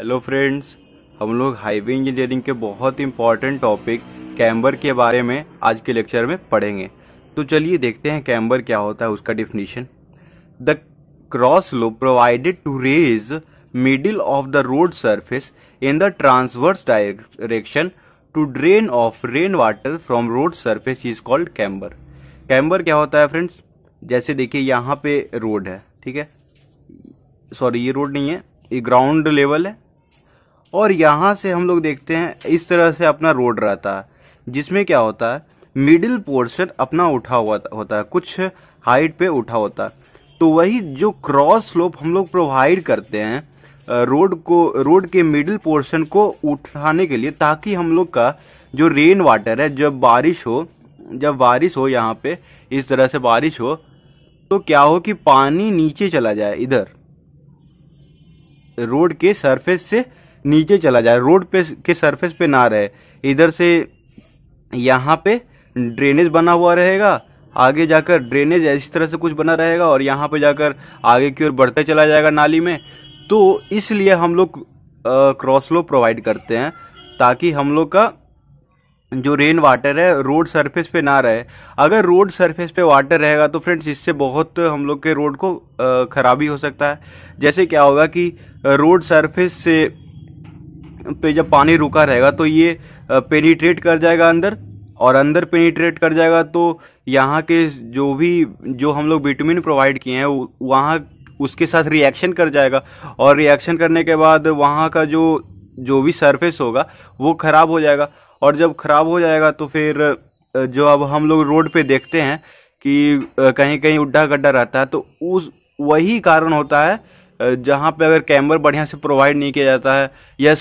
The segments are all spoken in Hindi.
हेलो फ्रेंड्स हम लोग हाईवे इंजीनियरिंग के बहुत इंपॉर्टेंट टॉपिक कैम्बर के बारे में आज के लेक्चर में पढ़ेंगे तो चलिए देखते हैं कैम्बर क्या होता है उसका definition the cross low provided to raise middle of the road surface in the transverse direction to drain off rain water from road surface is called camber camber क्या होता है फ्रेंड्स जैसे देखिए यहाँ पे रोड है ठीक है सॉरी ये रोड नहीं है ये ग्राउंड लेवल है और यहाँ से हम लोग देखते हैं इस तरह से अपना रोड रहता है जिसमें क्या होता है मिडिल पोर्शन अपना उठा हुआ होता है कुछ हाइट पे उठा होता है तो वही जो क्रॉस स्लोप हम लोग प्रोवाइड करते हैं रोड को रोड के मिडिल पोर्शन को उठाने के लिए ताकि हम लोग का जो रेन वाटर है जब बारिश हो जब बारिश हो यहाँ पे इस तरह से बारिश हो तो क्या हो कि पानी नीचे चला जाए इधर रोड के सरफेस से नीचे चला जाए रोड पे के सरफेस पे ना रहे इधर से यहाँ पे ड्रेनेज बना हुआ रहेगा आगे जाकर ड्रेनेज इस तरह से कुछ बना रहेगा और यहाँ पे जाकर आगे की ओर बढ़ते चला जाएगा नाली में तो इसलिए हम लोग क्रॉसलो प्रोवाइड करते हैं ताकि हम लोग का जो रेन वाटर है रोड सरफेस पे ना रहे अगर रोड सरफेस पे वाटर रहेगा तो फ्रेंड्स इससे बहुत हम लोग के रोड को ख़राबी हो सकता है जैसे क्या होगा कि रोड सरफेस से पे जब पानी रुका रहेगा तो ये पेनीट्रेट कर जाएगा अंदर और अंदर पेनीट्रेट कर जाएगा तो यहाँ के जो भी जो हम लोग विटामिन प्रोवाइड किए हैं वहाँ उसके साथ रिएक्शन कर जाएगा और रिएक्शन करने के बाद वहाँ का जो जो भी सरफेस होगा वो ख़राब हो जाएगा और जब ख़राब हो जाएगा तो फिर जो अब हम लोग रोड पे देखते हैं कि कहीं कहीं उड्ढा गड्ढा रहता है तो उस वही कारण होता है जहाँ पे अगर कैम्बर बढ़िया से प्रोवाइड नहीं किया जाता है या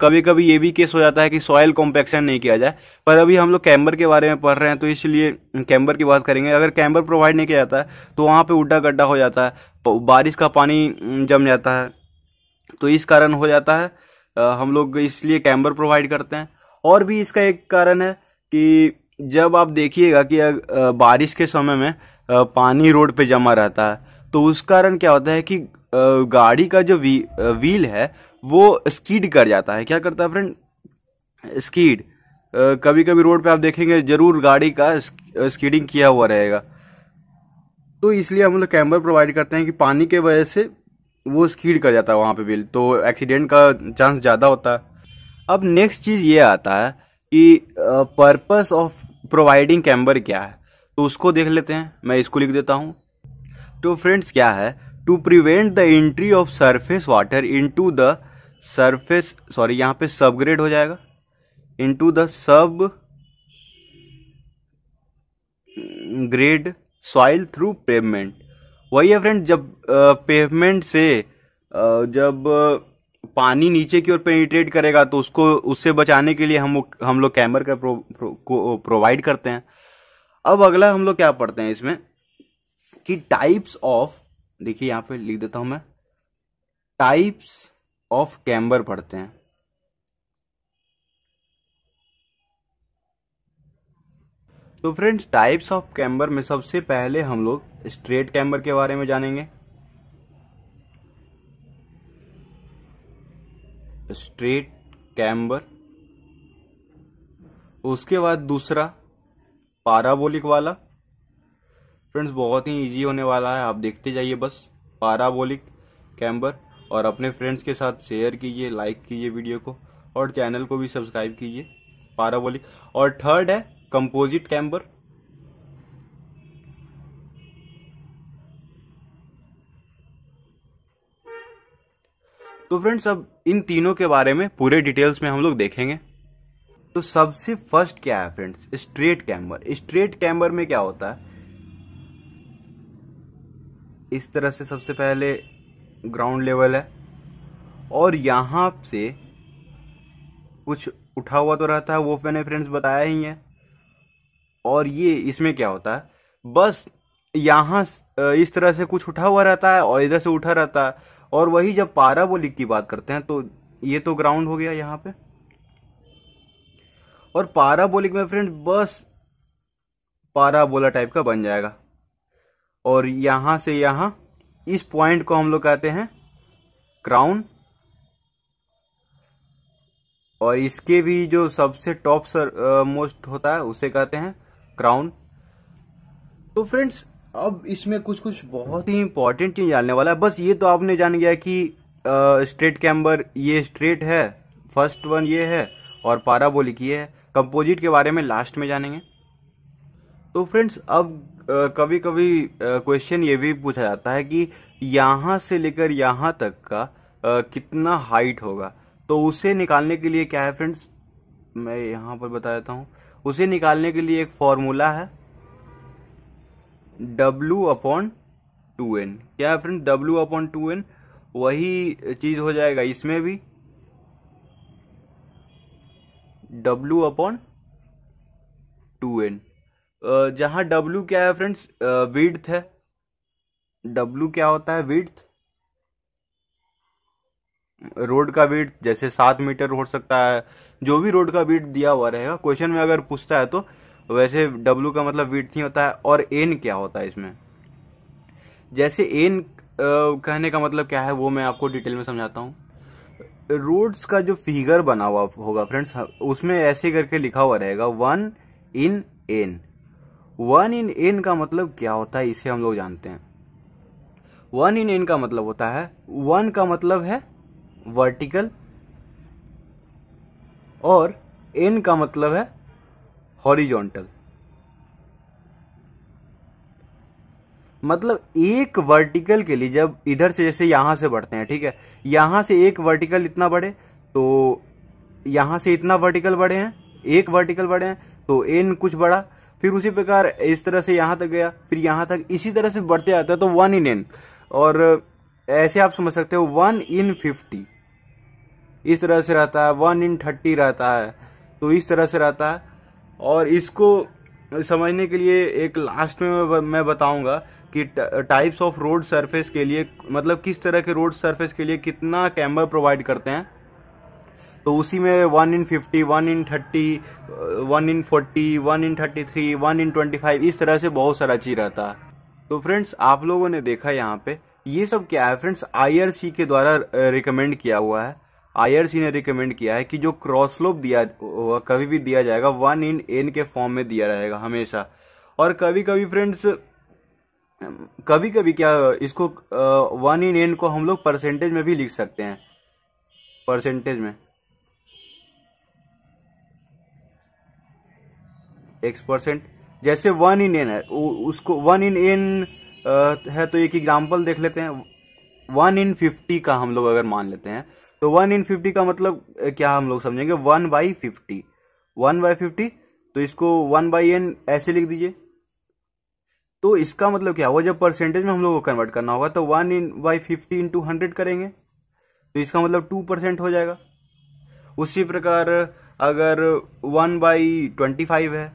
कभी कभी ये भी केस हो जाता है कि सॉयल कॉम्पेक्शन नहीं किया जाए पर अभी हम लोग कैम्बर के बारे में पढ़ रहे हैं तो इसलिए कैम्बर की बात करेंगे अगर कैम्बर प्रोवाइड नहीं किया जाता है तो वहाँ पर उड्डा गड्ढा हो जाता है बारिश का पानी जम जाता है तो इस कारण हो जाता है हम लोग इसलिए कैम्बर प्रोवाइड करते हैं और भी इसका एक कारण है कि जब आप देखिएगा कि बारिश के समय में पानी रोड पे जमा रहता है तो उस कारण क्या होता है कि गाड़ी का जो वी, व्हील है वो स्कीड कर जाता है क्या करता है फ्रेंड स्कीड कभी कभी रोड पे आप देखेंगे जरूर गाड़ी का स्कीडिंग किया हुआ रहेगा तो इसलिए हम लोग कैम्बर प्रोवाइड करते हैं कि पानी के वजह से वो स्कीड कर जाता है वहाँ पे व्हील तो एक्सीडेंट का चांस ज़्यादा होता है अब नेक्स्ट चीज़ ये आता है कि पर्पस ऑफ प्रोवाइडिंग कैम्बर क्या है तो उसको देख लेते हैं मैं इसको लिख देता हूँ तो फ्रेंड्स क्या है to prevent the entry of surface water into the surface sorry यहाँ पे सब ग्रेड हो जाएगा into the subgrade soil through pavement वही है फ्रेंड जब पेवमेंट से जब पानी नीचे की ओर पेनिट्रेट करेगा तो उसको उससे बचाने के लिए हम हम लोग कैमर का प्रो, प्रो, प्रोवाइड करते हैं अब अगला हम लोग क्या पढ़ते हैं इसमें कि टाइप्स ऑफ देखिए यहाँ पे लिख देता हूं मैं टाइप्स ऑफ कैम्बर पढ़ते हैं तो फ्रेंड्स टाइप्स ऑफ कैम्बर में सबसे पहले हम लोग स्ट्रेट कैम्बर के बारे में जानेंगे स्ट्रेट कैम्बर उसके बाद दूसरा पाराबोलिक वाला फ्रेंड्स बहुत ही ईजी होने वाला है आप देखते जाइए बस पाराबोलिक कैम्बर और अपने फ्रेंड्स के साथ शेयर कीजिए लाइक कीजिए वीडियो को और चैनल को भी सब्सक्राइब कीजिए पाराबोलिक और थर्ड है कंपोजिट कैम्बर तो फ्रेंड्स अब इन तीनों के बारे में पूरे डिटेल्स में हम लोग देखेंगे तो सबसे फर्स्ट क्या है friends straight camber straight camber में क्या होता है इस तरह से सबसे पहले ग्राउंड लेवल है और यहाँ से कुछ उठा हुआ तो रहता है वो मैंने फ्रेंड्स बताया ही है और ये इसमें क्या होता है बस यहाँ इस तरह से कुछ उठा हुआ रहता है और इधर से उठा रहता है और वही जब पारा पाराबोलिक की बात करते हैं तो ये तो ग्राउंड हो गया यहाँ पे और पाराबोलिक में फ्रेंड बस पाराबोला टाइप का बन जाएगा और यहां से यहां इस पॉइंट को हम लोग कहते हैं क्राउन और इसके भी जो सबसे टॉप सर मोस्ट होता है उसे कहते हैं क्राउन तो फ्रेंड्स अब इसमें कुछ कुछ बहुत ही इंपॉर्टेंट चीज जानने वाला है बस ये तो आपने जान गया कि स्ट्रेट कैम्बर ये स्ट्रेट है फर्स्ट वन ये है और पाराबोलिक ये है कंपोजिट के बारे में लास्ट में जानेंगे तो फ्रेंड्स अब कभी कभी क्वेश्चन ये भी पूछा जाता है कि यहाँ से लेकर यहाँ तक का कितना हाइट होगा तो उसे निकालने के लिए क्या है फ्रेंड्स मैं यहाँ पर बता देता हूँ उसे निकालने के लिए एक फॉर्मूला है W अपॉन टू एन क्या है friend W upon two N वही चीज हो जाएगा इसमें भी W अपॉन टू एन जहां डब्ल्यू क्या है फ्रेंड्स विड्थ है डब्लू क्या होता है विड्थ रोड का विड्थ जैसे सात मीटर हो सकता है जो भी रोड का विड्थ दिया हुआ रहेगा क्वेश्चन में अगर पूछता है तो वैसे डब्ल्यू का मतलब विड्थ ही होता है और एन क्या होता है इसमें जैसे एन कहने का मतलब क्या है वो मैं आपको डिटेल में समझाता हूँ रोड्स का जो फिगर बना हुआ होगा फ्रेंड्स उसमें ऐसे करके लिखा हुआ रहेगा one in N one in N का मतलब क्या होता है इसे हम लोग जानते हैं वन इन एन का मतलब होता है वन का मतलब है वर्टिकल और एन का मतलब है हॉरिजॉन्टल मतलब एक वर्टिकल के लिए जब इधर से जैसे यहां से बढ़ते हैं ठीक है यहां से एक वर्टिकल इतना बढ़े तो यहां से इतना वर्टिकल बढ़े हैं एक वर्टिकल बढ़े हैं तो एन कुछ बढ़ा फिर उसी प्रकार इस तरह से यहाँ तक गया फिर यहाँ तक इसी तरह से बढ़ते आता है तो वन इन एन और ऐसे आप समझ सकते हो वन इन फिफ्टी इस तरह से रहता है वन इन थर्टी रहता है तो इस तरह से रहता है और इसको समझने के लिए एक लास्ट में मैं बताऊंगा कि टाइप्स ऑफ रोड सरफेस के लिए मतलब किस तरह के रोड सरफेस के लिए कितना कैमरा प्रोवाइड करते हैं तो उसी में one in fifty one in thirty one in forty one in thirty three one in twenty five इस तरह से बहुत सारा चीज रहता है तो फ्रेंड्स आप लोगों ने देखा यहाँ पे ये सब क्या है फ्रेंड्स आईआरसी के द्वारा रिकमेंड uh, किया हुआ है आईआरसी ने रिकमेंड किया है कि जो क्रॉस स्लोप दिया कभी भी दिया जाएगा वन इन एन के फॉर्म में दिया जाएगा हमेशा और कभी कभी फ्रेंड्स कभी कभी क्या इसको वन इन एन को हम लोग परसेंटेज में भी लिख सकते हैं परसेंटेज में एक्स परसेंट जैसे वन इन एन है उसको वन इन एन है तो एक एग्जाम्पल देख लेते हैं वन इन फिफ्टी का हम लोग अगर मान लेते हैं तो वन इन फिफ्टी का मतलब क्या हम लोग समझेंगे one by fifty one by fifty तो इसको वन बाई एन ऐसे लिख दीजिए तो इसका मतलब क्या होगा जब परसेंटेज में हम लोग को कन्वर्ट करना होगा तो one in by fifty into hundred करेंगे तो इसका मतलब टू परसेंट हो जाएगा उसी प्रकार अगर वन बाई ट्वेंटी फाइव है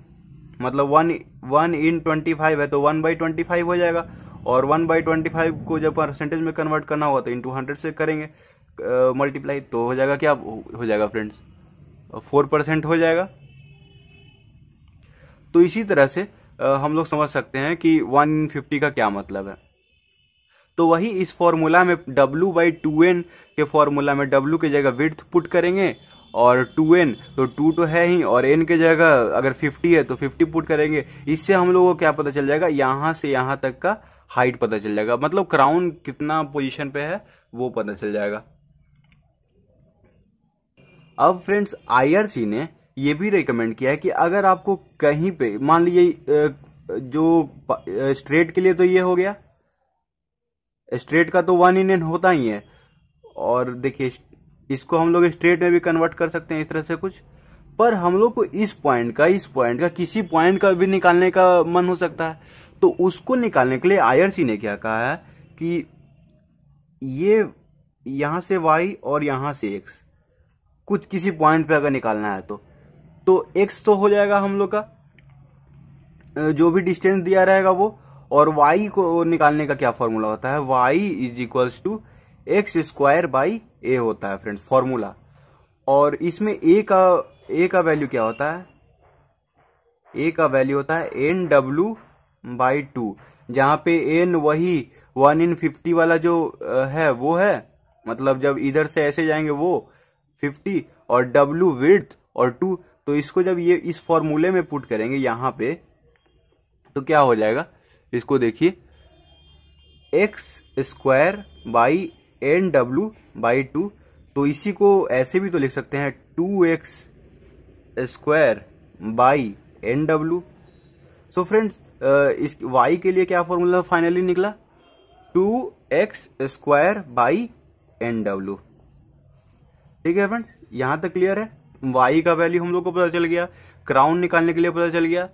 मतलब one one in twenty five है तो वन बाई ट्वेंटी फाइव हो जाएगा और वन बाई ट्वेंटी फाइव को जब परसेंटेज में कन्वर्ट करना होगा तो इन टू हंड्रेड से करेंगे मल्टीप्लाई uh, तो हो जाएगा क्या हो जाएगा फ्रेंड्स फोर परसेंट हो जाएगा तो इसी तरह से uh, हम लोग समझ सकते हैं कि वन इन फिफ्टी का क्या मतलब है तो वही इस फॉर्मूला में W बाई टू एन के फॉर्मूला में W की जगह विड्थ पुट करेंगे और टू एन तो टू तो है ही और एन के जगह अगर फिफ्टी है तो फिफ्टी पुट करेंगे इससे हम लोगों को क्या पता चल जाएगा यहां से यहां तक का हाइट पता चल जाएगा मतलब क्राउन कितना पोजीशन पे है वो पता चल जाएगा अब फ्रेंड्स आईआरसी ने ये भी रेकमेंड किया है कि अगर आपको कहीं पे मान लीजिए जो स्ट्रेट के लिए तो ये हो गया स्ट्रेट का तो वन इन एन होता ही है और देखिए इसको हम लोग स्ट्रेट में भी कन्वर्ट कर सकते हैं इस तरह से कुछ पर हम लोग को इस पॉइंट का इस पॉइंट का किसी पॉइंट का भी निकालने का मन हो सकता है तो उसको निकालने के लिए आई ने क्या कहा है कि ये यहां से वाई और यहां से एक्स कुछ किसी पॉइंट पे अगर निकालना है तो तो एक्स तो हो जाएगा हम लोग का जो भी डिस्टेंस दिया रहेगा वो और वाई को निकालने का क्या फॉर्मूला होता है Y is equals to X square by A होता है फ्रेंड्स फॉर्मूला और इसमें ए का ए का वैल्यू क्या होता है ए का वैल्यू होता है एन डब्ल्यू बाई टू जहां पे एन वही वन इन फिफ्टी वाला जो है वो है मतलब जब इधर से ऐसे जाएंगे वो फिफ्टी और डब्ल्यू विथ और टू तो इसको जब ये इस फॉर्मूले में पुट करेंगे यहां पे तो क्या हो जाएगा इसको देखिए X square by N W by two तो इसी को ऐसे भी तो लिख सकते हैं two X square by N W so friends इस वाई के लिए क्या फॉर्मूला फाइनली निकला two X square by N W ठीक है फ्रेंड्स यहां तक क्लियर है वाई का वैल्यू हम लोग को पता चल गया क्राउन निकालने के लिए पता चल गया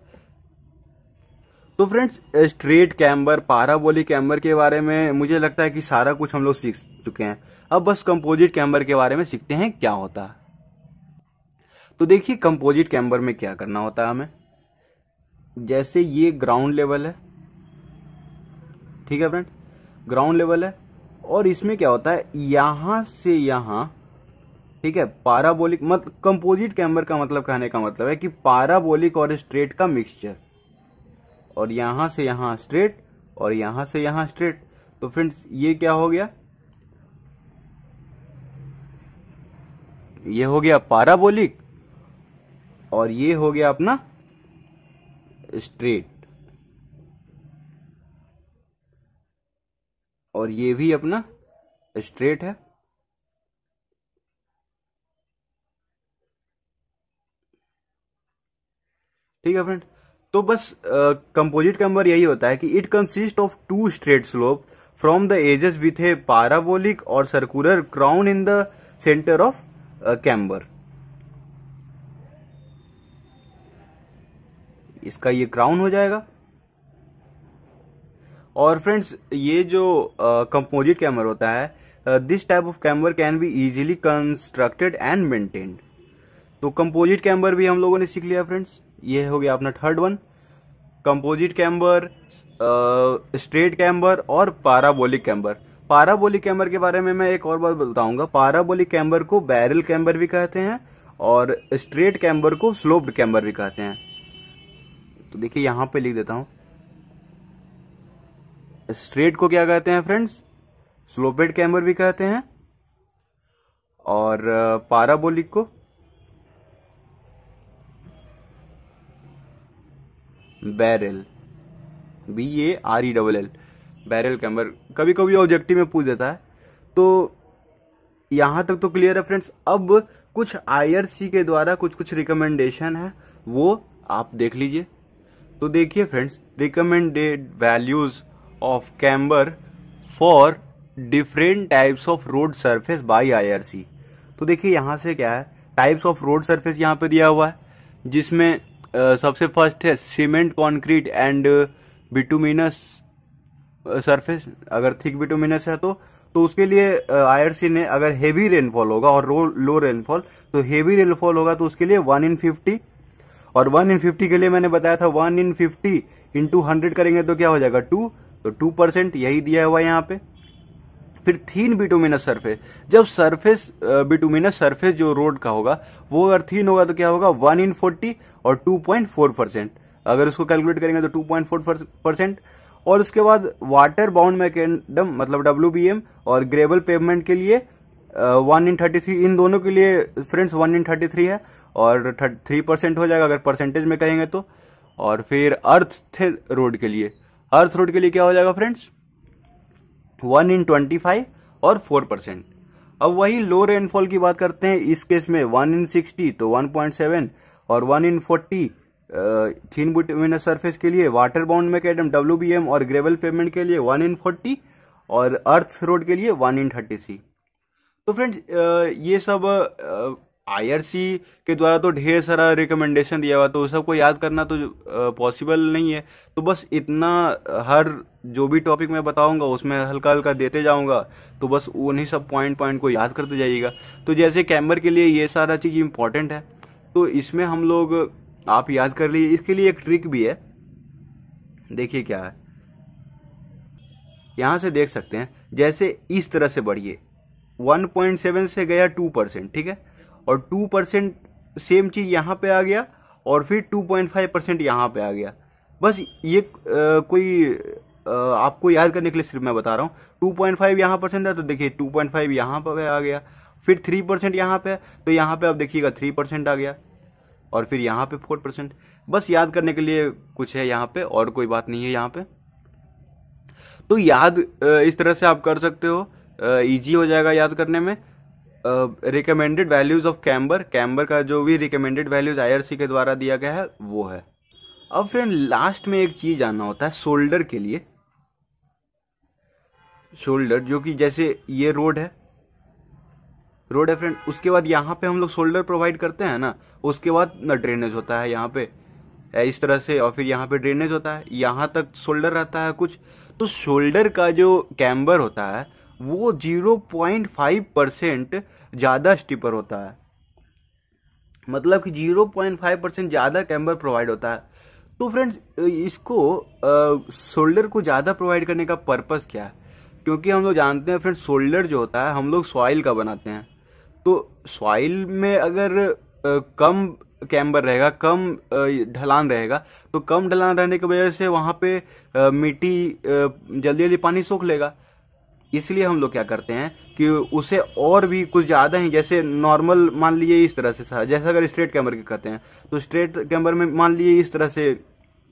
तो friends straight camber parabolic camber के बारे में मुझे लगता है कि सारा कुछ हम लोग सीख चुके हैं अब बस कंपोजिट कैम्बर के बारे में सीखते हैं क्या होता है तो देखिए कंपोजिट कैम्बर में क्या करना होता है हमें जैसे ये ग्राउंड लेवल है ठीक है फ्रेंड ग्राउंड लेवल है और इसमें क्या होता है यहां से यहां ठीक है पाराबोलिक मतलब कंपोजिट कैम्बर का मतलब कहने का मतलब है कि पाराबोलिक और स्ट्रेट का मिक्सचर और यहां से यहां स्ट्रेट और यहां से यहां स्ट्रेट तो फ्रेंड्स ये क्या हो गया ये हो गया पाराबोलिक और ये हो गया अपना स्ट्रेट और ये भी अपना स्ट्रेट है ठीक है फ्रेंड तो बस कंपोजिट कंबर यही होता है कि it consist of two straight slope from the edges with a parabolic और circular crown in the centre of camber इसका ये क्राउन हो जाएगा और फ्रेंड्स ये जो कंपोजिट uh, कैमर होता है this type of camber can be easily constructed and maintained तो कंपोजिट कैमर भी हम लोगों ने सीख लिया फ्रेंड्स ये हो गया अपना third one composite camber straight camber और पाराबोलिक कैम्बर पाराबोलिक कैम्बर के बारे में मैं एक और बात बताऊंगा पाराबोलिक कैम्बर को बैरल कैम्बर भी कहते हैं और स्ट्रेट कैम्बर को स्लोप्ड कैम्बर भी कहते हैं तो देखिए यहां पे लिख देता हूं स्ट्रेट को क्या कहते हैं फ्रेंड्स स्लोपेड कैम्बर भी कहते हैं और पाराबोलिक को barrel B A R E double L barrel camber कभी कभी ऑब्जेक्टिव में पूछ देता है तो यहाँ तक तो क्लियर है फ्रेंड्स अब कुछ आई के द्वारा कुछ कुछ रिकमेंडेशन है वो आप देख लीजिए तो देखिए friends recommended values of camber for different types of road surface by IRC तो देखिए यहाँ से क्या है टाइप्स ऑफ रोड सरफेस यहाँ पे दिया हुआ है जिसमें सबसे फर्स्ट है cement concrete and bituminous surface अगर थिक बिटुमिनस है तो तो उसके लिए आईआरसी ने अगर हेवी रेनफॉल होगा और लो, रेनफॉल तो हेवी रेनफॉल होगा तो उसके लिए वन इन फिफ्टी और वन इन फिफ्टी के लिए मैंने बताया था one in fifty into hundred करेंगे तो क्या हो जाएगा टू तो टू परसेंट यही दिया हुआ है यहाँ पे फिर थीन बिटुमिनस सरफेस जब सरफेस बिटुमिनस सरफेस जो रोड का होगा वो अगर थीन होगा तो क्या होगा वन इन फोर्टी और टू पॉइंट फोर परसेंट अगर उसको कैलकुलेट करेंगे तो टू पॉइंट फोर परसेंट और उसके बाद वाटर बाउंड मैकेडम मतलब डब्ल्यू और ग्रेवल पेवमेंट के लिए वन इन थर्टी थ्री इन दोनों के लिए friends one in thirty three है और थ्री परसेंट हो जाएगा अगर परसेंटेज में कहेंगे तो और फिर अर्थ थे रोड के लिए अर्थ रोड के लिए क्या हो जाएगा friends one in twenty five और फोर परसेंट अब वही लो रेनफॉल की बात करते हैं इस केस में वन इन सिक्सटी तो वन पॉइंट सेवन और one in forty thin bituminous surface के लिए water bound macadam W B M और ग्रेवल पेमेंट के लिए वन इन फोर्टी और अर्थ रोड के लिए वन इन थर्टी थ्री तो फ्रेंड्स ये सब आईआरसी के द्वारा तो ढेर सारा रिकमेंडेशन दिया हुआ तो वो सबको याद करना तो पॉसिबल नहीं है तो बस इतना हर जो भी टॉपिक मैं बताऊंगा उसमें हल्का हल्का देते जाऊंगा तो बस उन्हीं सब पॉइंट पॉइंट को याद करते जाइएगा तो जैसे कैमर के लिए ये सारा चीज़ इंपॉर्टेंट है तो इसमें हम लोग आप याद कर लीजिए इसके लिए एक ट्रिक भी है देखिए क्या है यहां से देख सकते हैं जैसे इस तरह से बढ़िए 1.7 से गया 2 परसेंट ठीक है और टू परसेंट सेम चीज़ यहाँ पे आ गया और फिर टू पॉइंट फाइव परसेंट यहाँ पर आ गया बस ये आ, कोई आ, आपको याद करने के लिए सिर्फ मैं बता रहा हूँ टू पॉइंट फाइव यहाँ परसेंट है तो देखिए टू पॉइंट फाइव यहाँ पर आ गया फिर थ्री परसेंट यहाँ पे तो यहाँ पर आप देखिएगा थ्री परसेंट आ गया और फिर यहाँ पे फोर परसेंट बस याद करने के लिए कुछ है यहाँ पे और कोई बात नहीं है यहाँ पे तो याद इस तरह से आप कर सकते हो ईजी हो जाएगा याद करने में recommended values of camber camber का जो भी रिकमेंडेड वैल्यूज आई के द्वारा दिया गया है वो है अब फ्रेंड लास्ट में एक चीज़ आना होता है शोल्डर के लिए शोल्डर जो कि जैसे ये रोड है रोड है फ्रेंड उसके बाद यहाँ पे हम लोग शोल्डर प्रोवाइड करते हैं ना उसके बाद ना ड्रेनेज होता है यहाँ पे इस तरह से और फिर यहाँ पे ड्रेनेज होता है यहाँ तक शोल्डर रहता है कुछ तो शोल्डर का जो कैम्बर होता है वो 0.5 परसेंट ज़्यादा स्टिपर होता है मतलब कि 0.5 परसेंट ज़्यादा कैम्बर प्रोवाइड होता है तो फ्रेंड्स इसको शोल्डर को ज़्यादा प्रोवाइड करने का पर्पज़ क्या है क्योंकि हम लोग जानते हैं फ्रेंड्स शोल्डर जो होता है हम लोग सॉइल का बनाते हैं तो सॉइल में अगर आ, कम कैम्बर रहेगा कम ढलान रहेगा तो कम ढलान रहने की वजह से वहाँ पे मिट्टी जल्दी जल्दी पानी सोख लेगा इसलिए हम लोग क्या करते हैं कि उसे और भी कुछ ज़्यादा ही जैसे नॉर्मल मान लीजिए इस तरह से था जैसे अगर स्ट्रेट कैमरे के कहते हैं तो स्ट्रेट कैमरे में मान लीजिए इस तरह से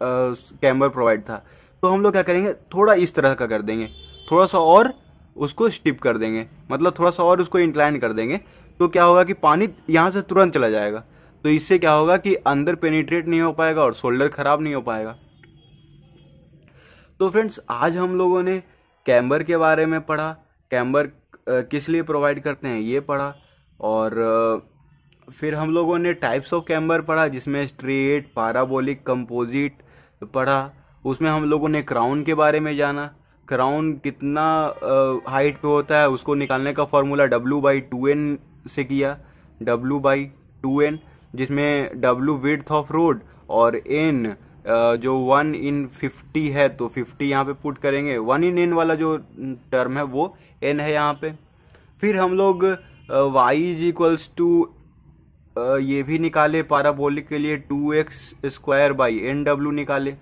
कैमरा प्रोवाइड था तो हम लोग क्या करेंगे थोड़ा इस तरह का कर देंगे थोड़ा सा और उसको स्टिप कर देंगे मतलब थोड़ा सा और उसको इंक्लाइन कर देंगे तो क्या होगा कि पानी यहाँ से तुरंत चला जाएगा तो इससे क्या होगा कि अंदर पेनिट्रेट नहीं हो पाएगा और शोल्डर खराब नहीं हो पाएगा तो फ्रेंड्स आज हम लोगों ने कैम्बर के बारे में पढ़ा कैम्बर किस लिए प्रोवाइड करते हैं ये पढ़ा और फिर हम लोगों ने टाइप्स ऑफ कैम्बर पढ़ा जिसमें स्ट्रेट पाराबोलिक कंपोजिट पढ़ा उसमें हम लोगों ने क्राउन के बारे में जाना क्राउन कितना हाइट पे होता है उसको निकालने का formula W by two N से किया डब्लू बाई टू एन जिसमें डब्लू विड्थ ऑफ रोड और एन जो वन इन फिफ्टी है तो फिफ्टी यहाँ पे पुट करेंगे वन इन एन वाला जो टर्म है वो एन है यहाँ पे फिर हम लोग वाई इज इक्वल्स टू ये भी निकाले पाराबोलिक के लिए two X square by N W निकाले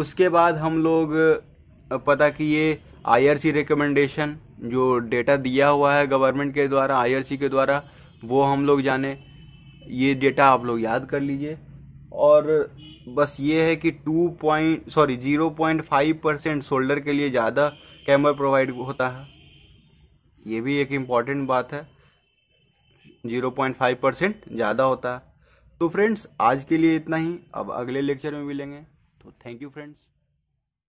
उसके बाद हम लोग पता कि आर आईआरसी रिकमेंडेशन जो डेटा दिया हुआ है गवर्नमेंट के द्वारा आईआरसी के द्वारा वो हम लोग जाने ये डेटा आप लोग याद कर लीजिए और बस ये है कि two point sorry zero point five percent shoulder के लिए ज़्यादा कैमरा प्रोवाइड होता है ये भी एक इम्पॉर्टेंट बात है जीरो पॉइंट फाइव परसेंट ज़्यादा होता है तो फ्रेंड्स आज के लिए इतना ही अब अगले लेक्चर में मिलेंगे तो थैंक यू फ्रेंड्स